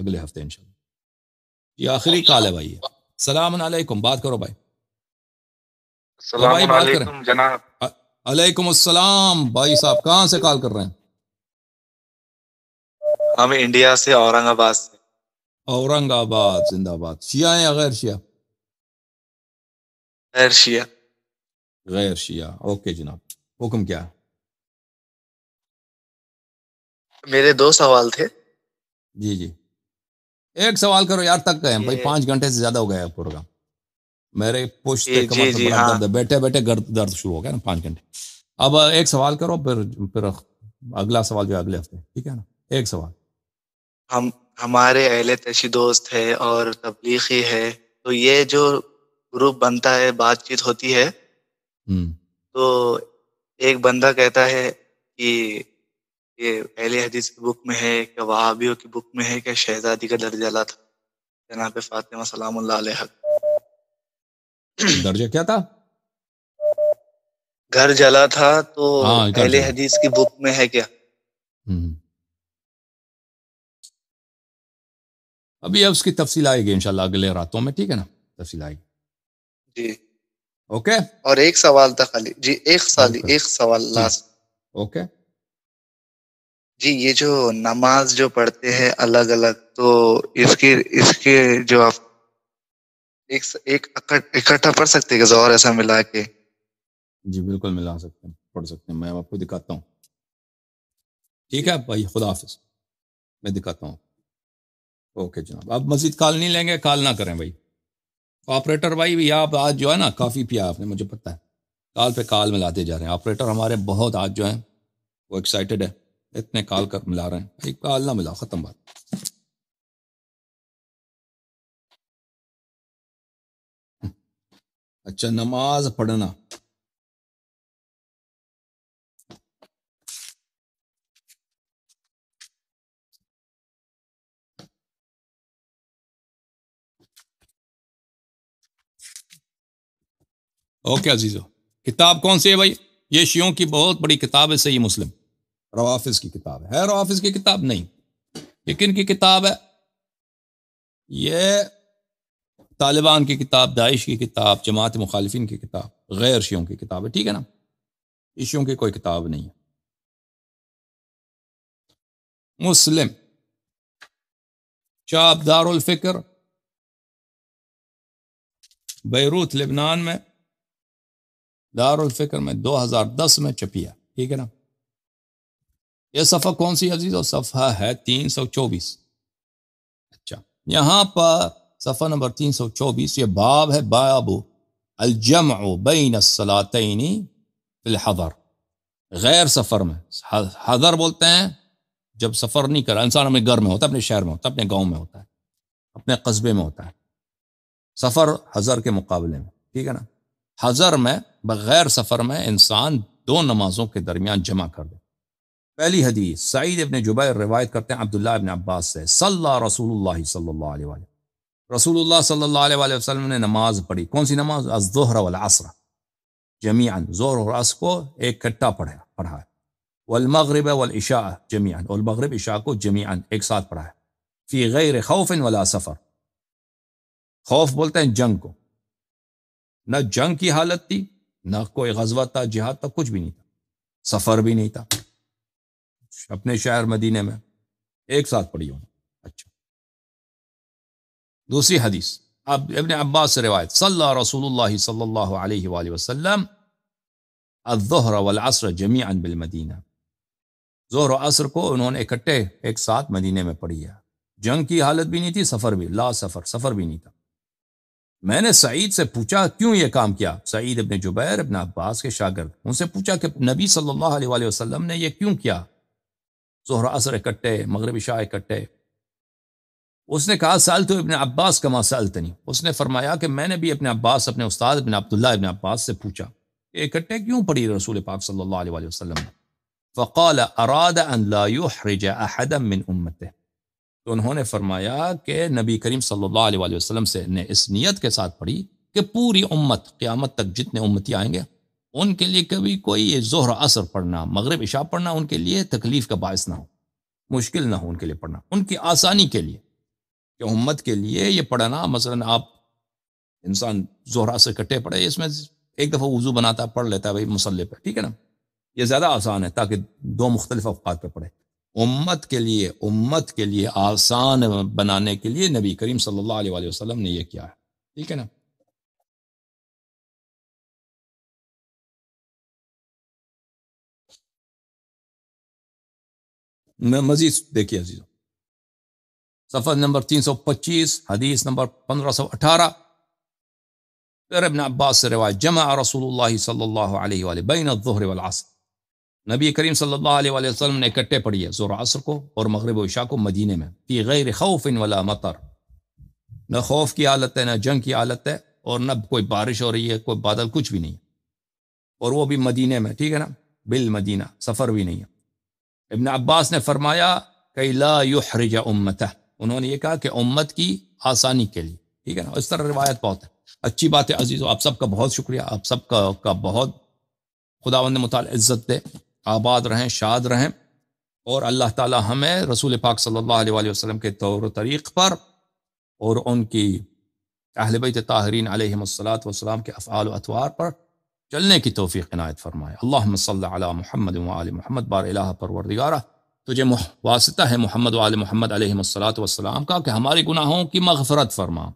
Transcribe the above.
اگلے ہفتے ان شاء اللہ یہ آخری کال ہے بھائی السلام علیکم بات کرو بھائی جناب علیکم السلام بھائی صاحب کہاں سے کال کر رہے ہیں ہم انڈیا سے اورنگ آباد سے اورنگ آباد زندہ آباد شیعہ غیر شیعہ غیر شیعہ غیر شیعہ اوکے جناب حکم کیا میرے دو سوال تھے جی جی ایک سوال کرو یار تک بھائی پانچ گھنٹے سے زیادہ ہو گیا پروگرام میرے جی جی ہاں۔ بیٹھے بیٹھے درد شروع ہو گیا نا پانچ گھنٹے اب ایک سوال کرو پھر پھر اگلا سوال جو ہے اگلے ہفتے ٹھیک ہے نا ایک سوال ہم ہمارے اہل تیشی دوست ہے اور تبلیغی ہے تو یہ جو گروپ بنتا ہے بات چیت ہوتی ہے تو ایک بندہ کہتا ہے کہ کہ اہل حدیث کی بک میں ہے کیا وہابیوں کی بک میں ہے کیا شہزادی کا درجہ لا تھا جناب فاطمہ سلام اللہ علیہ درجہ کیا تھا گھر جلا تھا تو پہلے ہاں، حدیث کی بک میں ہے کیا ابھی اب اس کی تفصیل آئے گی انشاءاللہ اگلے راتوں میں ٹھیک ہے نا تفصیل آئے گی جی اوکے اور ایک سوال تھا خالی جی ایک سوال ہاں، ایک سوال لاسٹ جی۔ اوکے جی یہ جو نماز جو پڑھتے ہیں الگ الگ تو اس کے اس کے جو آپ ایک اکٹھا پڑھ سکتے ایسا ملا کے جی بالکل ملا سکتے ہیں پڑھ سکتے ہیں میں آپ کو دکھاتا ہوں ٹھیک ہے بھائی خدا حافظ میں دکھاتا ہوں اوکے جناب آپ مزید کال نہیں لیں گے کال نہ کریں بھائی آپریٹر بھائی بھی آپ آج جو ہے نا کافی پیا آپ نے مجھے پتہ ہے کال پہ کال ملاتے جا رہے ہیں آپریٹر ہمارے بہت آج جو ہیں وہ ایکسائٹیڈ ہے اتنے کال کر ملا رہے ہیں ایک کال نہ ملا ختم بات اچھا نماز پڑھنا اوکے عزیزو کتاب کون سی ہے بھائی یہ شیوں کی بہت بڑی کتاب ہے صحیح مسلم روافظ کی کتاب ہے روافظ کی کتاب نہیں یہ کن کی کتاب ہے یہ طالبان کی کتاب داعش کی کتاب جماعت مخالفین کی کتاب غیر شیوں کی کتاب ہے ٹھیک ہے نا ایشیوں کی کوئی کتاب نہیں ہے مسلم چاپ دار الفکر بیروت لبنان میں دار الفکر میں دو ہزار دس میں چپیا ٹھیک ہے نا یہ صفحہ کون سی عزیز اور صفحہ ہے تین سو چوبیس اچھا یہاں پر صفحہ نمبر تین سو چوبیس یہ باب ہے باب الجمع بین فی الحضر غیر سفر میں حضر جب سفر نہیں کرا انسان اپنے گھر میں ہوتا ہے اپنے شہر میں ہوتا ہے اپنے گاؤں میں ہوتا ہے اپنے قصبے میں ہوتا ہے سفر حضر کے مقابلے میں ٹھیک ہے نا حضر میں بغیر سفر میں انسان دو نمازوں کے درمیان جمع کر دے پہلی حدیث سعید ابن جبیر روایت کرتے ہیں عبداللہ ابن عباس سے صلی رسول اللہ صلی اللہ علیہ وآلہ رسول اللہ صلی اللہ علیہ وآلہ وسلم نے نماز پڑھی کون سی نماز از ظہر والعصر اصرا ظہر اور عصر کو ایک کٹا پڑھا پڑھا ہے والمغرب والعشاء الشا والمغرب عشاء کو جمیان ایک ساتھ پڑھا ہے فی غیر خوف ولا سفر خوف بولتے ہیں جنگ کو نہ جنگ کی حالت تھی نہ کوئی غزوہ تھا جہاد تھا کچھ بھی نہیں تھا سفر بھی نہیں تھا اپنے شہر مدینے میں ایک ساتھ پڑھی اچھا دوسری حدیث اب ابن عباس سے روایت صلی رسول اللہ صلی اللہ علیہ وآلہ وسلم الظہر والعصر جمیعا بالمدینہ ظہر و عصر کو انہوں نے اکٹھے ایک ساتھ مدینے میں پڑھی ہے جنگ کی حالت بھی نہیں تھی سفر بھی لا سفر سفر بھی نہیں تھا میں نے سعید سے پوچھا کیوں یہ کام کیا سعید ابن جبیر ابن عباس کے شاگرد ان سے پوچھا کہ نبی صلی اللہ علیہ وآلہ وسلم نے یہ کیوں کیا ظہر عصر اکٹھے مغرب شاہ اکٹھے اس نے کہا سال تو ابن عباس کا سال تنی اس نے فرمایا کہ میں نے بھی اپنے عباس اپنے استاد ابن عبداللہ ابن عباس سے پوچھا کہ اکٹھے کیوں پڑھی رسول پاک صلی اللہ علیہ وسلم نے فقال اراد ان لا یحرج احدا من امت تو انہوں نے فرمایا کہ نبی کریم صلی اللہ علیہ وسلم سے نے اس نیت کے ساتھ پڑھی کہ پوری امت قیامت تک جتنے امتی آئیں گے ان کے لیے کبھی کوئی ظہر زہر اثر پڑھنا مغرب عشاء پڑھنا ان کے لیے تکلیف کا باعث نہ ہو مشکل نہ ہو ان کے لیے پڑھنا ان کی آسانی کے لیے کہ امت کے لیے یہ پڑھنا مثلا آپ انسان ظہر اثر کٹے پڑے اس میں ایک دفعہ وضو بناتا ہے پڑھ لیتا ہے بھائی مسلح پہ ٹھیک ہے نا یہ زیادہ آسان ہے تاکہ دو مختلف اوقات پہ پڑھے امت کے لیے امت کے لیے آسان بنانے کے لیے نبی کریم صلی اللہ علیہ وسلم نے یہ کیا ہے ٹھیک ہے نا میں مزید دیکھیے عزیز صفحہ نمبر تین سو پچیس حدیث نمبر پندرہ سو اٹھارہ پھر ابن عباس سے روایت جمع رسول اللہ صلی اللہ علیہ وآلہ بین الظہر والعصر نبی کریم صلی اللہ علیہ وآلہ وسلم نے اکٹھے زور عصر کو اور مغرب و عشاء کو مدینہ میں فی غیر خوف ولا مطر نہ خوف کی حالت ہے نہ جنگ کی حالت ہے اور نہ کوئی بارش ہو رہی ہے کوئی بادل کچھ بھی نہیں ہے اور وہ بھی مدینہ میں ٹھیک ہے نا بالمدینہ مدینہ سفر بھی نہیں ہے ابن عباس نے فرمایا کہ لا یحرج امتہ انہوں نے یہ کہا کہ امت کی آسانی کے لیے ٹھیک ہے نا اس طرح روایت بہت ہے اچھی بات ہے عزیز آپ سب کا بہت شکریہ آپ سب کا کا بہت خدا مطالعہ عزت دے آباد رہیں شاد رہیں اور اللہ تعالی ہمیں رسول پاک صلی اللہ علیہ وسلم کے طور و طریق پر اور ان کی اہل بیت تاہرین علیہ السلات والسلام کے افعال و اطوار پر چلنے کی توفیق عنایت فرمائے اللہ صلی علی محمد و علی محمد بار الہ پروردگارہ تجھے واسطہ ہے محمد و علی محمد علیہ السلاۃ والسلام کا کہ ہمارے گناہوں کی مغفرت فرما